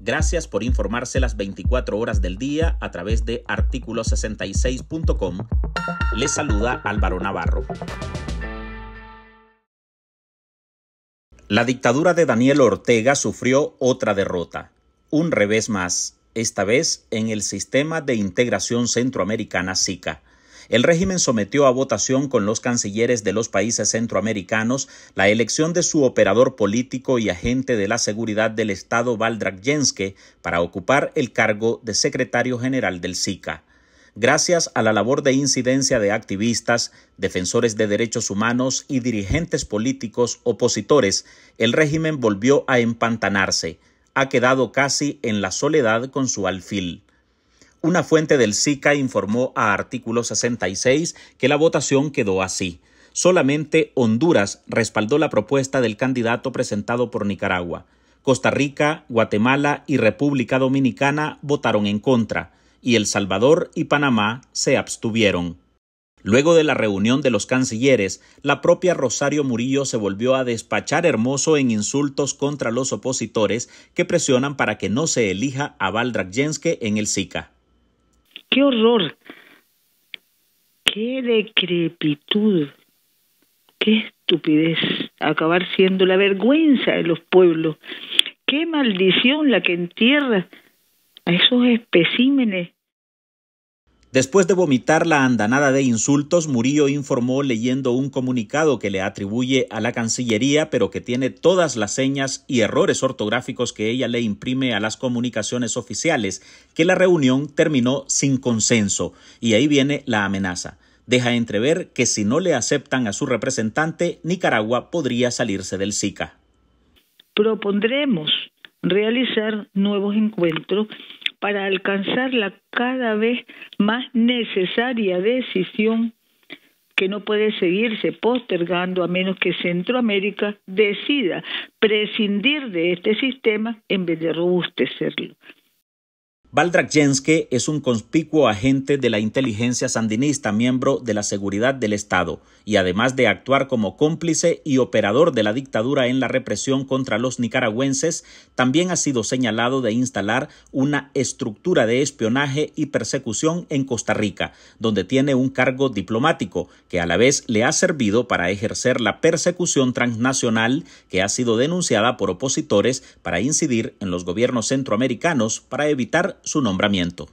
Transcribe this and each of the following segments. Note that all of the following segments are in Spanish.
Gracias por informarse las 24 horas del día a través de artículo66.com. Les saluda Álvaro Navarro. La dictadura de Daniel Ortega sufrió otra derrota, un revés más, esta vez en el sistema de integración centroamericana SICA el régimen sometió a votación con los cancilleres de los países centroamericanos la elección de su operador político y agente de la seguridad del Estado Valdrag Jenske para ocupar el cargo de secretario general del SICA gracias a la labor de incidencia de activistas, defensores de derechos humanos y dirigentes políticos opositores, el régimen volvió a empantanarse, ha quedado casi en la soledad con su alfil. Una fuente del SICA informó a Artículo 66 que la votación quedó así. Solamente Honduras respaldó la propuesta del candidato presentado por Nicaragua. Costa Rica, Guatemala y República Dominicana votaron en contra, y El Salvador y Panamá se abstuvieron. Luego de la reunión de los cancilleres, la propia Rosario Murillo se volvió a despachar hermoso en insultos contra los opositores que presionan para que no se elija a Valdrak en el SICA qué horror, qué decrepitud, qué estupidez acabar siendo la vergüenza de los pueblos, qué maldición la que entierra a esos especímenes Después de vomitar la andanada de insultos, Murillo informó leyendo un comunicado que le atribuye a la Cancillería, pero que tiene todas las señas y errores ortográficos que ella le imprime a las comunicaciones oficiales, que la reunión terminó sin consenso. Y ahí viene la amenaza. Deja entrever que si no le aceptan a su representante, Nicaragua podría salirse del SICA. Propondremos realizar nuevos encuentros para alcanzar la cada vez más necesaria decisión que no puede seguirse postergando a menos que Centroamérica decida prescindir de este sistema en vez de robustecerlo. Valdrak Jenske es un conspicuo agente de la inteligencia sandinista, miembro de la seguridad del Estado, y además de actuar como cómplice y operador de la dictadura en la represión contra los nicaragüenses, también ha sido señalado de instalar una estructura de espionaje y persecución en Costa Rica, donde tiene un cargo diplomático que a la vez le ha servido para ejercer la persecución transnacional que ha sido denunciada por opositores para incidir en los gobiernos centroamericanos para evitar su nombramiento.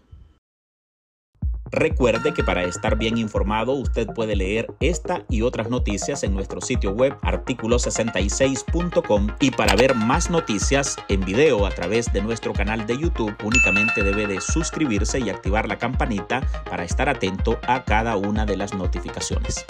Recuerde que para estar bien informado usted puede leer esta y otras noticias en nuestro sitio web artículo66.com y para ver más noticias en video a través de nuestro canal de YouTube únicamente debe de suscribirse y activar la campanita para estar atento a cada una de las notificaciones.